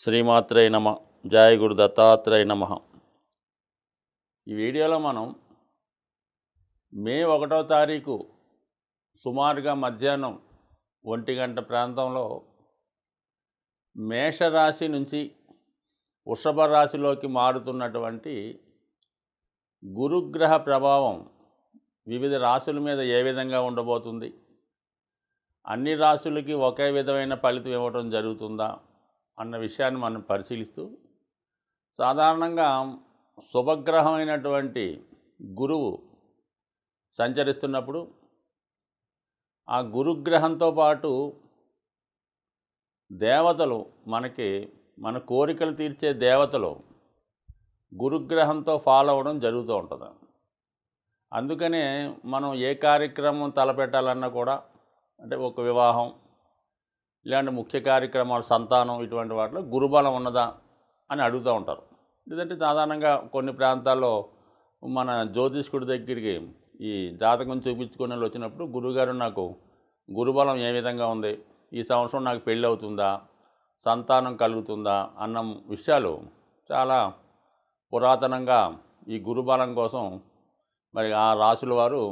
శ్రీమాత్రే నమ జయ గురు దత్తాత్రేయ నమ ఈ వీడియోలో మనం మే ఒకటో తారీఖు సుమారుగా మధ్యాహ్నం ఒంటి గంట ప్రాంతంలో మేషరాశి నుంచి వృషభ రాశిలోకి మారుతున్నటువంటి గురుగ్రహ ప్రభావం వివిధ రాశుల మీద ఏ విధంగా ఉండబోతుంది అన్ని రాశులకి ఒకే విధమైన ఫలితం ఇవ్వటం జరుగుతుందా అన్న విషయాన్ని మనం పరిశీలిస్తూ సాధారణంగా శుభగ్రహమైనటువంటి గురువు సంచరిస్తున్నప్పుడు ఆ గురుగ్రహంతో పాటు దేవతలు మనకి మన కోరికలు తీర్చే దేవతలు గురుగ్రహంతో ఫాలో అవ్వడం జరుగుతూ ఉంటుంది అందుకనే మనం ఏ కార్యక్రమం తలపెట్టాలన్నా కూడా అంటే ఒక వివాహం ఇలాంటి ముఖ్య కార్యక్రమాలు సంతానం ఇటువంటి వాటిలో గురుబలం ఉన్నదా అని అడుగుతూ ఉంటారు లేదంటే సాధారణంగా కొన్ని ప్రాంతాల్లో మన జ్యోతిష్కుడి దగ్గరికి ఈ జాతకం చూపించుకునే వచ్చినప్పుడు గురువుగారు నాకు గురుబలం ఏ విధంగా ఉంది ఈ సంవత్సరం నాకు పెళ్ళి అవుతుందా సంతానం కలుగుతుందా అన్న విషయాలు చాలా పురాతనంగా ఈ గురుబలం కోసం మరి ఆ రాసుల వారు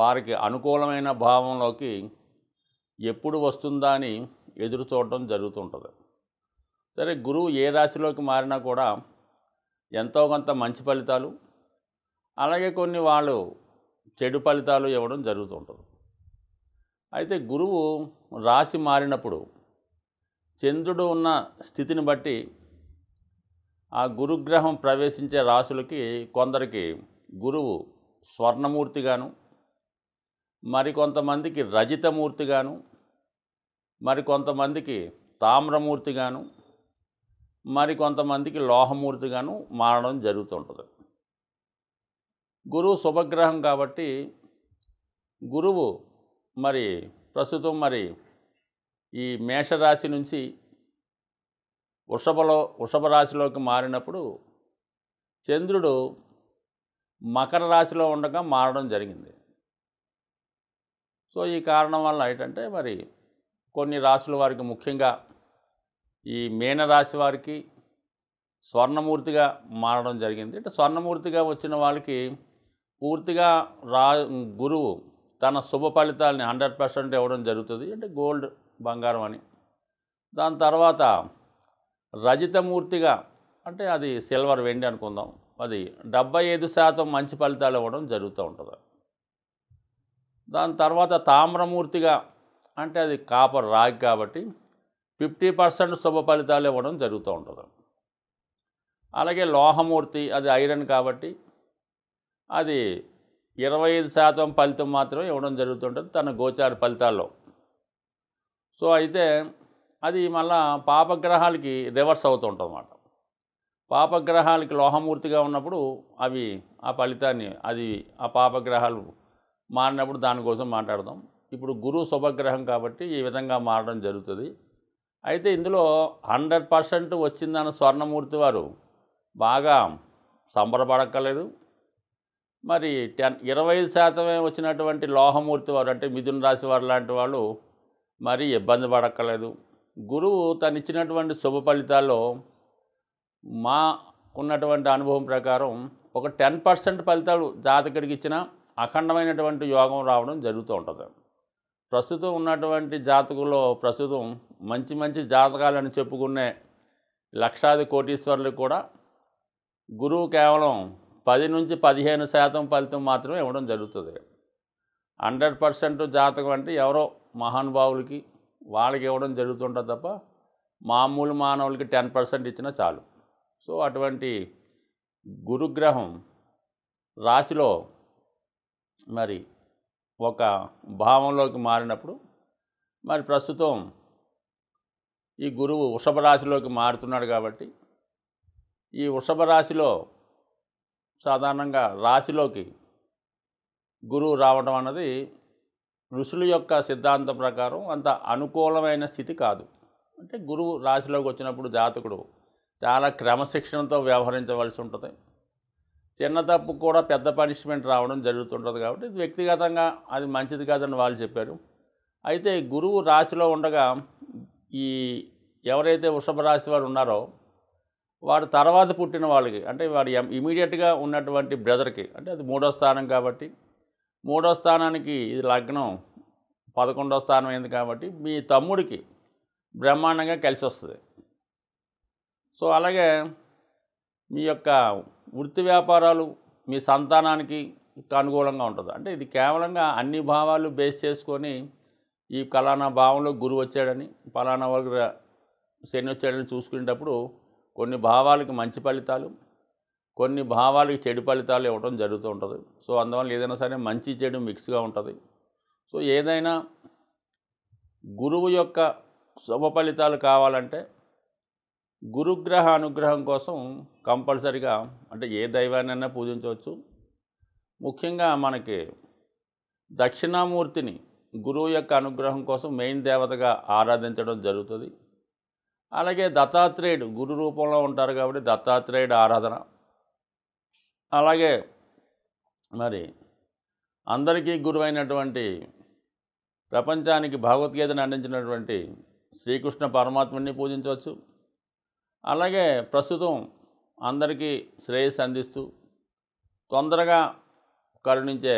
వారికి అనుకూలమైన భావంలోకి ఎప్పుడు వస్తుందా అని ఎదురు చూడటం జరుగుతుంటుంది సరే గురువు ఏ రాశిలోకి మారినా కూడా ఎంతో కొంత మంచి ఫలితాలు అలాగే కొన్ని వాళ్ళు చెడు ఫలితాలు ఇవ్వడం జరుగుతుంటుంది అయితే గురువు రాశి మారినప్పుడు చంద్రుడు ఉన్న స్థితిని బట్టి ఆ గురుగ్రహం ప్రవేశించే రాశులకి కొందరికి గురువు స్వర్ణమూర్తిగాను మరికొంతమందికి రజితమూర్తిగాను మరికొంతమందికి తామ్రమూర్తిగాను మరికొంతమందికి లోహమూర్తిగాను మారడం జరుగుతుంటుంది గురువు శుభగ్రహం కాబట్టి గురువు మరి ప్రస్తుతం మరి ఈ మేషరాశి నుంచి వృషభలో వృషభ రాశిలోకి మారినప్పుడు చంద్రుడు మకర రాశిలో ఉండగా మారడం జరిగింది సో ఈ కారణం వల్ల ఏంటంటే మరి కొన్ని రాశుల వారికి ముఖ్యంగా ఈ మీనరాశి వారికి స్వర్ణమూర్తిగా మారడం జరిగింది అంటే స్వర్ణమూర్తిగా వచ్చిన వాళ్ళకి పూర్తిగా రా గురువు తన శుభ ఫలితాలని హండ్రెడ్ పర్సెంట్ ఇవ్వడం జరుగుతుంది అంటే గోల్డ్ బంగారం అని దాని తర్వాత రజితమూర్తిగా అంటే అది సిల్వర్ వెండి అనుకుందాం అది డెబ్బై ఐదు శాతం మంచి ఫలితాలు ఇవ్వడం జరుగుతూ ఉంటుంది దాని తర్వాత తామ్రమూర్తిగా అంటే అది కాపర్ రాగి కాబట్టి ఫిఫ్టీ పర్సెంట్ శుభ ఫలితాలు ఇవ్వడం జరుగుతూ ఉంటుంది అలాగే లోహమూర్తి అది ఐరన్ కాబట్టి అది ఇరవై ఐదు శాతం ఫలితం మాత్రమే ఇవ్వడం జరుగుతుంటుంది తన గోచార ఫలితాల్లో సో అయితే అది మళ్ళా పాపగ్రహాలకి రివర్స్ అన్నమాట పాపగ్రహాలకి లోహమూర్తిగా ఉన్నప్పుడు అవి ఆ ఫలితాన్ని అది ఆ పాపగ్రహాలు మారినప్పుడు దానికోసం మాట్లాడదాం ఇప్పుడు గురువు శుభగ్రహం కాబట్టి ఈ విధంగా మారడం జరుగుతుంది అయితే ఇందులో హండ్రెడ్ పర్సెంట్ వచ్చిందన్న స్వర్ణమూర్తి వారు బాగా సంబరపడక్కలేదు మరి టెన్ ఇరవై శాతమే వచ్చినటువంటి లోహమూర్తి వారు అంటే మిథున రాశి వారు లాంటి వాళ్ళు మరీ ఇబ్బంది పడక్కలేదు గురువు తను ఇచ్చినటువంటి శుభ ఫలితాల్లో మాకున్నటువంటి ఉన్నటువంటి అనుభవం ప్రకారం ఒక టెన్ పర్సెంట్ ఫలితాలు జాతకుడికి ఇచ్చినా అఖండమైనటువంటి యోగం రావడం జరుగుతూ ఉంటుంది ప్రస్తుతం ఉన్నటువంటి జాతకులో ప్రస్తుతం మంచి మంచి జాతకాలను చెప్పుకునే లక్షాది కోటీశ్వరులకు కూడా గురువు కేవలం పది నుంచి పదిహేను శాతం ఫలితం మాత్రమే ఇవ్వడం జరుగుతుంది హండ్రెడ్ పర్సెంట్ జాతకం అంటే ఎవరో మహానుభావులకి వాళ్ళకి ఇవ్వడం జరుగుతుంటుంది తప్ప మామూలు మానవులకి టెన్ పర్సెంట్ ఇచ్చినా చాలు సో అటువంటి గురుగ్రహం రాశిలో మరి ఒక భావంలోకి మారినప్పుడు మరి ప్రస్తుతం ఈ గురువు వృషభ రాశిలోకి మారుతున్నాడు కాబట్టి ఈ వృషభ రాశిలో సాధారణంగా రాశిలోకి గురువు రావడం అన్నది ఋషుల యొక్క సిద్ధాంతం ప్రకారం అంత అనుకూలమైన స్థితి కాదు అంటే గురువు రాశిలోకి వచ్చినప్పుడు జాతకుడు చాలా క్రమశిక్షణతో వ్యవహరించవలసి ఉంటుంది చిన్న తప్పు కూడా పెద్ద పనిష్మెంట్ రావడం జరుగుతుంటుంది కాబట్టి ఇది వ్యక్తిగతంగా అది మంచిది కాదని వాళ్ళు చెప్పారు అయితే గురువు రాశిలో ఉండగా ఈ ఎవరైతే వృషభ రాశి వారు ఉన్నారో వాడు తర్వాత పుట్టిన వాళ్ళకి అంటే వాడు ఇమీడియట్గా ఉన్నటువంటి బ్రదర్కి అంటే అది మూడో స్థానం కాబట్టి మూడో స్థానానికి ఇది లగ్నం పదకొండో స్థానం అయింది కాబట్టి మీ తమ్ముడికి బ్రహ్మాండంగా కలిసి వస్తుంది సో అలాగే మీ యొక్క వృత్తి వ్యాపారాలు మీ సంతానానికి అనుకూలంగా ఉంటుంది అంటే ఇది కేవలంగా అన్ని భావాలు బేస్ చేసుకొని ఈ కళానా భావంలో గురువు వచ్చాడని ఫలానా వర్గ శని వచ్చాడని చూసుకునేటప్పుడు కొన్ని భావాలకి మంచి ఫలితాలు కొన్ని భావాలకి చెడు ఫలితాలు ఇవ్వడం జరుగుతూ ఉంటుంది సో అందువల్ల ఏదైనా సరే మంచి చెడు మిక్స్గా ఉంటుంది సో ఏదైనా గురువు యొక్క శుభ ఫలితాలు కావాలంటే గురుగ్రహ అనుగ్రహం కోసం కంపల్సరిగా అంటే ఏ దైవాన్నైనా పూజించవచ్చు ముఖ్యంగా మనకి దక్షిణామూర్తిని గురువు యొక్క అనుగ్రహం కోసం మెయిన్ దేవతగా ఆరాధించడం జరుగుతుంది అలాగే దత్తాత్రేయుడు గురు రూపంలో ఉంటారు కాబట్టి దత్తాత్రేయుడు ఆరాధన అలాగే మరి అందరికీ గురువైనటువంటి ప్రపంచానికి భగవద్గీతను అందించినటువంటి శ్రీకృష్ణ పరమాత్మని పూజించవచ్చు అలాగే ప్రస్తుతం అందరికీ శ్రేయస్సు అందిస్తూ తొందరగా కరుణించే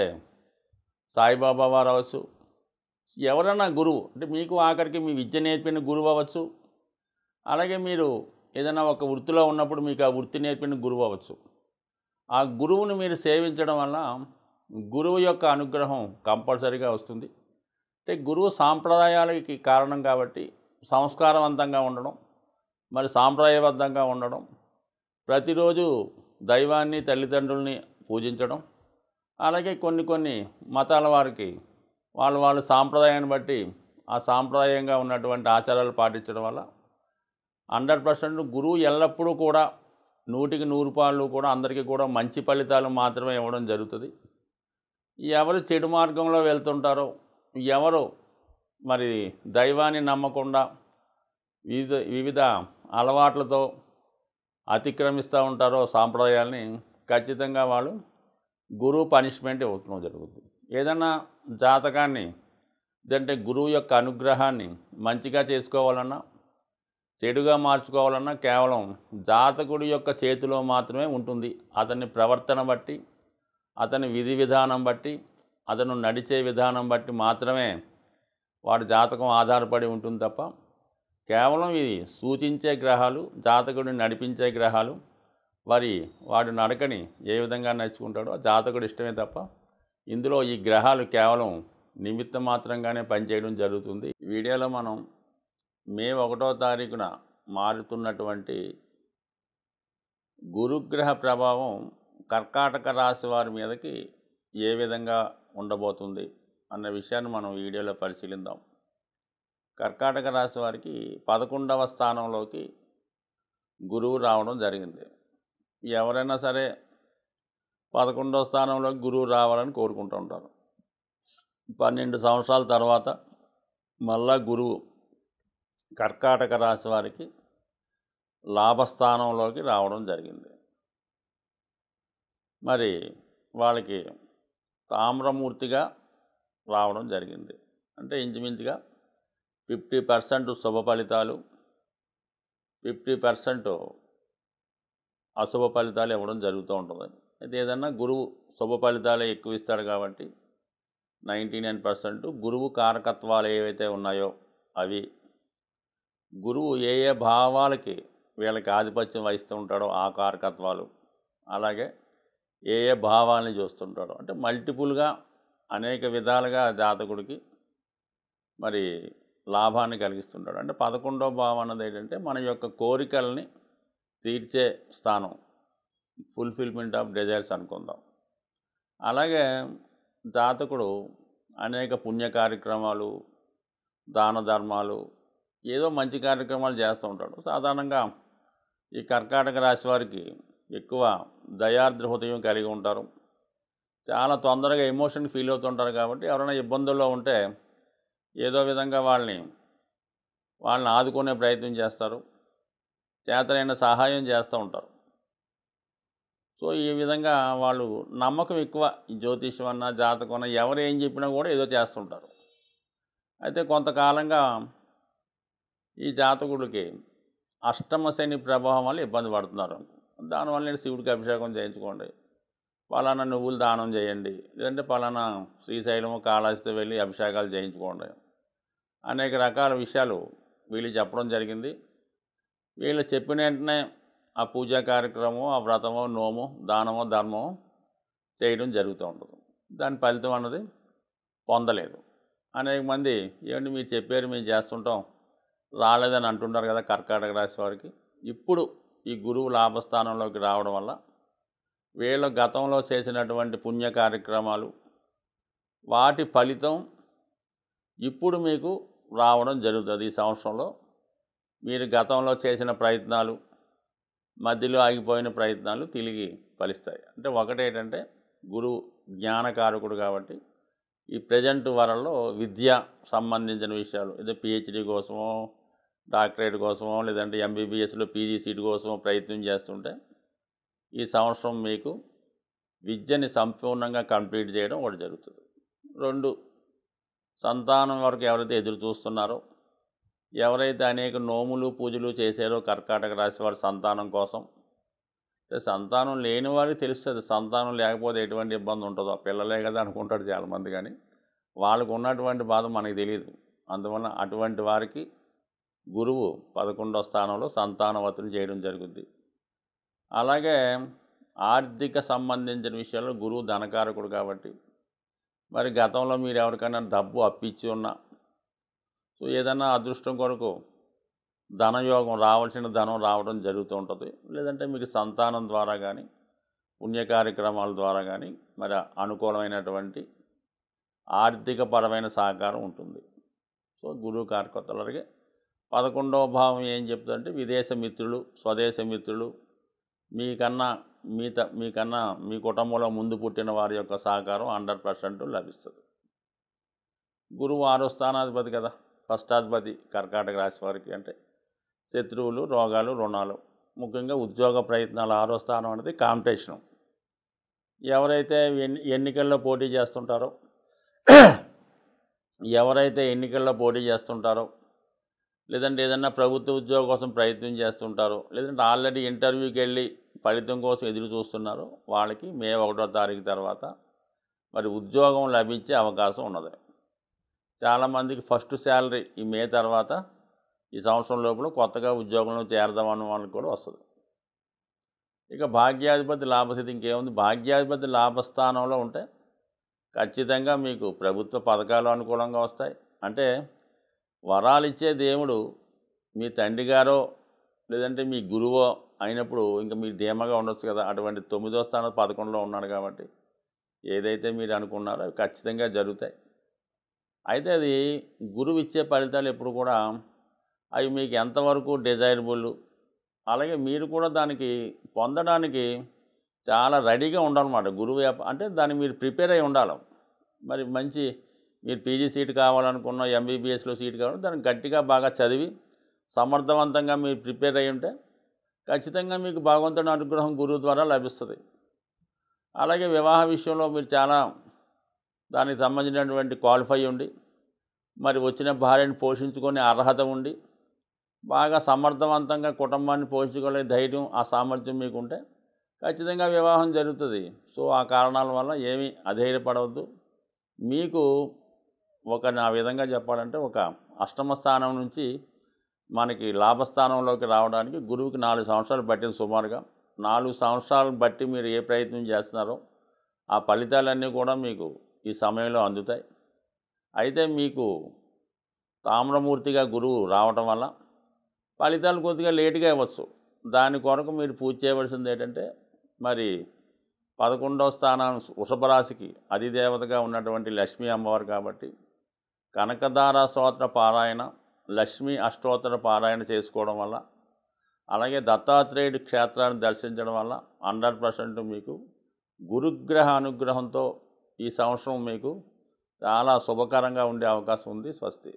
సాయిబాబా వారు అవచ్చు ఎవరైనా గురువు అంటే మీకు ఆఖరికి మీ విద్య నేర్పిన గురువు అవ్వచ్చు అలాగే మీరు ఏదైనా ఒక వృత్తిలో ఉన్నప్పుడు మీకు ఆ వృత్తి నేర్పిన గురువు అవ్వచ్చు ఆ గురువును మీరు సేవించడం వల్ల గురువు యొక్క అనుగ్రహం కంపల్సరీగా వస్తుంది అంటే గురువు సాంప్రదాయాలకి కారణం కాబట్టి సంస్కారవంతంగా ఉండడం మరి సాంప్రదాయబద్ధంగా ఉండడం ప్రతిరోజు దైవాన్ని తల్లిదండ్రుల్ని పూజించడం అలాగే కొన్ని కొన్ని మతాల వారికి వాళ్ళు వాళ్ళ సాంప్రదాయాన్ని బట్టి ఆ సాంప్రదాయంగా ఉన్నటువంటి ఆచారాలు పాటించడం వల్ల హండ్రెడ్ పర్సెంట్ గురువు ఎల్లప్పుడూ కూడా నూటికి నూరు పాళ్ళు కూడా అందరికీ కూడా మంచి ఫలితాలు మాత్రమే ఇవ్వడం జరుగుతుంది ఎవరు చెడు మార్గంలో వెళ్తుంటారో ఎవరు మరి దైవాన్ని నమ్మకుండా వివిధ వివిధ అలవాట్లతో అతిక్రమిస్తూ ఉంటారో సాంప్రదాయాల్ని ఖచ్చితంగా వాళ్ళు గురువు పనిష్మెంట్ ఇవ్వటం జరుగుతుంది ఏదైనా జాతకాన్ని అంటే గురువు యొక్క అనుగ్రహాన్ని మంచిగా చేసుకోవాలన్నా చెడుగా మార్చుకోవాలన్నా కేవలం జాతకుడి యొక్క చేతిలో మాత్రమే ఉంటుంది అతని ప్రవర్తన బట్టి అతని విధి విధానం బట్టి అతను నడిచే విధానం బట్టి మాత్రమే వాడి జాతకం ఆధారపడి ఉంటుంది తప్ప కేవలం ఇది సూచించే గ్రహాలు జాతకుడిని నడిపించే గ్రహాలు వారి వాడు నడకని ఏ విధంగా నడుచుకుంటాడో జాతకుడు ఇష్టమే తప్ప ఇందులో ఈ గ్రహాలు కేవలం నిమిత్త మాత్రంగానే పనిచేయడం జరుగుతుంది వీడియోలో మనం మే ఒకటో తారీఖున మారుతున్నటువంటి గురుగ్రహ ప్రభావం కర్కాటక రాశి వారి మీదకి ఏ విధంగా ఉండబోతుంది అన్న విషయాన్ని మనం వీడియోలో పరిశీలిద్దాం కర్కాటక రాశి వారికి పదకొండవ స్థానంలోకి గురువు రావడం జరిగింది ఎవరైనా సరే పదకొండవ స్థానంలో గురువు రావాలని కోరుకుంటూ ఉంటారు పన్నెండు సంవత్సరాల తర్వాత మళ్ళా గురువు కర్కాటక రాశి వారికి లాభస్థానంలోకి రావడం జరిగింది మరి వాళ్ళకి తామ్రమూర్తిగా రావడం జరిగింది అంటే ఇంచుమించుగా ఫిఫ్టీ పర్సెంట్ శుభ ఫలితాలు ఫిఫ్టీ పర్సెంట్ అశుభ ఫలితాలు ఇవ్వడం జరుగుతూ ఉంటుంది అయితే ఏదన్నా గురువు శుభ ఫలితాలే ఎక్కువ ఇస్తాడు కాబట్టి నైంటీ నైన్ పర్సెంట్ గురువు కారకత్వాలు ఏవైతే ఉన్నాయో అవి గురువు ఏ ఏ భావాలకి వీళ్ళకి ఆధిపత్యం వహిస్తూ ఉంటాడో ఆ కారకత్వాలు అలాగే ఏ ఏ భావాలని చూస్తుంటాడో అంటే మల్టిపుల్గా అనేక విధాలుగా జాతకుడికి మరి లాభాన్ని కలిగిస్తుంటాడు అంటే పదకొండో భావం అన్నది ఏంటంటే మన యొక్క కోరికల్ని తీర్చే స్థానం ఫుల్ఫిల్మెంట్ ఆఫ్ డిజైర్స్ అనుకుందాం అలాగే జాతకుడు అనేక పుణ్య కార్యక్రమాలు దాన ధర్మాలు ఏదో మంచి కార్యక్రమాలు చేస్తూ ఉంటాడు సాధారణంగా ఈ కర్కాటక రాశి వారికి ఎక్కువ దయార్ద్ర హృదయం కలిగి ఉంటారు చాలా తొందరగా ఎమోషన్ ఫీల్ అవుతుంటారు కాబట్టి ఎవరైనా ఇబ్బందుల్లో ఉంటే ఏదో విధంగా వాళ్ళని వాళ్ళని ఆదుకునే ప్రయత్నం చేస్తారు చేతనైన సహాయం చేస్తూ ఉంటారు సో ఈ విధంగా వాళ్ళు నమ్మకం ఎక్కువ జ్యోతిష్యం అన్న జాతకం ఎవరు ఏం చెప్పినా కూడా ఏదో చేస్తుంటారు అయితే కొంతకాలంగా ఈ జాతకుడికి అష్టమ శని ప్రభావం వల్ల ఇబ్బంది పడుతున్నారు దానివల్ల నేను శివుడికి అభిషేకం చేయించుకోండి పలానా నువ్వులు దానం చేయండి లేదంటే పలానా శ్రీశైలము కాళహస్తి వెళ్ళి అభిషేకాలు చేయించుకోండి అనేక రకాల విషయాలు వీళ్ళు చెప్పడం జరిగింది వీళ్ళు చెప్పిన వెంటనే ఆ పూజా కార్యక్రమం ఆ వ్రతమో నోము దానమో ధర్మమో చేయడం జరుగుతూ ఉంటుంది దాని ఫలితం అన్నది పొందలేదు అనేక మంది ఏమండి మీరు చెప్పారు మేము చేస్తుంటాం రాలేదని అంటున్నారు కదా కర్కాటక రాశి వారికి ఇప్పుడు ఈ గురువు లాభస్థానంలోకి రావడం వల్ల వీళ్ళ గతంలో చేసినటువంటి పుణ్య కార్యక్రమాలు వాటి ఫలితం ఇప్పుడు మీకు రావడం జరుగుతుంది ఈ సంవత్సరంలో మీరు గతంలో చేసిన ప్రయత్నాలు మధ్యలో ఆగిపోయిన ప్రయత్నాలు తిరిగి ఫలిస్తాయి అంటే ఒకటేంటంటే గురువు జ్ఞానకారకుడు కాబట్టి ఈ ప్రజెంట్ వరల్లో విద్య సంబంధించిన విషయాలు అదే పిహెచ్డి కోసమో డాక్టరేట్ కోసమో లేదంటే ఎంబీబీఎస్లో పీజీ సీట్ కోసమో ప్రయత్నం చేస్తుంటే ఈ సంవత్సరం మీకు విద్యని సంపూర్ణంగా కంప్లీట్ చేయడం ఒకటి జరుగుతుంది రెండు సంతానం వరకు ఎవరైతే ఎదురు చూస్తున్నారో ఎవరైతే అనేక నోములు పూజలు చేశారో కర్కాటక రాశి వారి సంతానం కోసం సంతానం లేని వారికి తెలుస్తుంది సంతానం లేకపోతే ఎటువంటి ఇబ్బంది ఉంటుందో పిల్లలే కదా అనుకుంటాడు చాలామంది కానీ వాళ్ళకు ఉన్నటువంటి బాధ మనకు తెలియదు అందువలన అటువంటి వారికి గురువు పదకొండో స్థానంలో సంతానవతులు చేయడం జరుగుద్ది అలాగే ఆర్థిక సంబంధించిన విషయంలో గురువు ధనకారకుడు కాబట్టి మరి గతంలో మీరు ఎవరికైనా డబ్బు అప్పిచ్చి ఉన్నా సో ఏదైనా అదృష్టం కొరకు ధనయోగం రావాల్సిన ధనం రావడం జరుగుతూ ఉంటుంది లేదంటే మీకు సంతానం ద్వారా కానీ పుణ్య కార్యక్రమాల ద్వారా కానీ మరి అనుకూలమైనటువంటి ఆర్థికపరమైన సహకారం ఉంటుంది సో గురువు కార్యకర్తలకి పదకొండవ భావం ఏం చెప్తుందంటే విదేశ మిత్రులు స్వదేశ మిత్రులు మీకన్నా మీ మీకన్నా మీ కుటుంబంలో ముందు పుట్టిన వారి యొక్క సహకారం హండ్రెడ్ పర్సెంట్ లభిస్తుంది గురువు ఆరో స్థానాధిపతి కదా ఫస్టాధిపతి కర్కాటక రాశి వారికి అంటే శత్రువులు రోగాలు రుణాలు ముఖ్యంగా ఉద్యోగ ప్రయత్నాలు ఆరో స్థానం అనేది కాంపిటీషన్ ఎవరైతే ఎన్నికల్లో పోటీ చేస్తుంటారో ఎవరైతే ఎన్నికల్లో పోటీ చేస్తుంటారో లేదంటే ఏదన్నా ప్రభుత్వ ఉద్యోగం కోసం ప్రయత్నం చేస్తుంటారో లేదంటే ఆల్రెడీ ఇంటర్వ్యూకి వెళ్ళి ఫలితం కోసం ఎదురు చూస్తున్నారో వాళ్ళకి మే ఒకటో తారీఖు తర్వాత మరి ఉద్యోగం లభించే అవకాశం ఉన్నది చాలామందికి ఫస్ట్ శాలరీ ఈ మే తర్వాత ఈ సంవత్సరం లోపల కొత్తగా ఉద్యోగంలో చేరదామన్న వాళ్ళకి కూడా వస్తుంది ఇక భాగ్యాధిపతి లాభస్థితి ఇంకేముంది భాగ్యాధిపతి లాభస్థానంలో ఉంటే ఖచ్చితంగా మీకు ప్రభుత్వ పథకాలు అనుకూలంగా వస్తాయి అంటే వరాలు ఇచ్చే దేవుడు మీ తండ్రి గారో లేదంటే మీ గురువో అయినప్పుడు ఇంకా మీరు ధీమగా ఉండొచ్చు కదా అటువంటి తొమ్మిదో స్థానం పదకొండులో ఉన్నాడు కాబట్టి ఏదైతే మీరు అనుకున్నారో ఖచ్చితంగా జరుగుతాయి అయితే అది గురువు ఇచ్చే ఫలితాలు ఎప్పుడు కూడా అవి మీకు ఎంతవరకు డిజైరబుల్ అలాగే మీరు కూడా దానికి పొందడానికి చాలా రెడీగా ఉండాలన్నమాట గురువు అంటే దాన్ని మీరు ప్రిపేర్ అయి ఉండాలి మరి మంచి మీరు పీజీ సీట్ కావాలనుకున్న ఎంబీబీఎస్లో సీట్ కావాలి దాన్ని గట్టిగా బాగా చదివి సమర్థవంతంగా మీరు ప్రిపేర్ అయి ఉంటే ఖచ్చితంగా మీకు భగవంతుడి అనుగ్రహం గురువు ద్వారా లభిస్తుంది అలాగే వివాహ విషయంలో మీరు చాలా దానికి సంబంధించినటువంటి క్వాలిఫై ఉండి మరి వచ్చిన భార్యను పోషించుకునే అర్హత ఉండి బాగా సమర్థవంతంగా కుటుంబాన్ని పోషించుకోలే ధైర్యం ఆ సామర్థ్యం మీకు ఉంటే ఖచ్చితంగా వివాహం జరుగుతుంది సో ఆ కారణాల వల్ల ఏమీ అధైర్యపడవద్దు మీకు ఒక నా విధంగా చెప్పాలంటే ఒక అష్టమ స్థానం నుంచి మనకి లాభస్థానంలోకి రావడానికి గురువుకి నాలుగు సంవత్సరాలు పట్టింది సుమారుగా నాలుగు సంవత్సరాలు బట్టి మీరు ఏ ప్రయత్నం చేస్తున్నారో ఆ ఫలితాలన్నీ కూడా మీకు ఈ సమయంలో అందుతాయి అయితే మీకు తామ్రమూర్తిగా గురువు రావటం వల్ల ఫలితాలు కొద్దిగా లేటుగా ఇవ్వచ్చు దాని కొరకు మీరు పూజ చేయవలసింది ఏంటంటే మరి పదకొండవ స్థానం వృషభ రాశికి అధిదేవతగా ఉన్నటువంటి లక్ష్మీ అమ్మవారు కాబట్టి కనకదార స్తోత్ర పారాయణ లక్ష్మీ అష్టోత్తర పారాయణ చేసుకోవడం వల్ల అలాగే దత్తాత్రేయుడి క్షేత్రాన్ని దర్శించడం వల్ల హండ్రెడ్ పర్సెంట్ మీకు గురుగ్రహ అనుగ్రహంతో ఈ సంవత్సరం మీకు చాలా శుభకరంగా ఉండే అవకాశం ఉంది స్వస్తి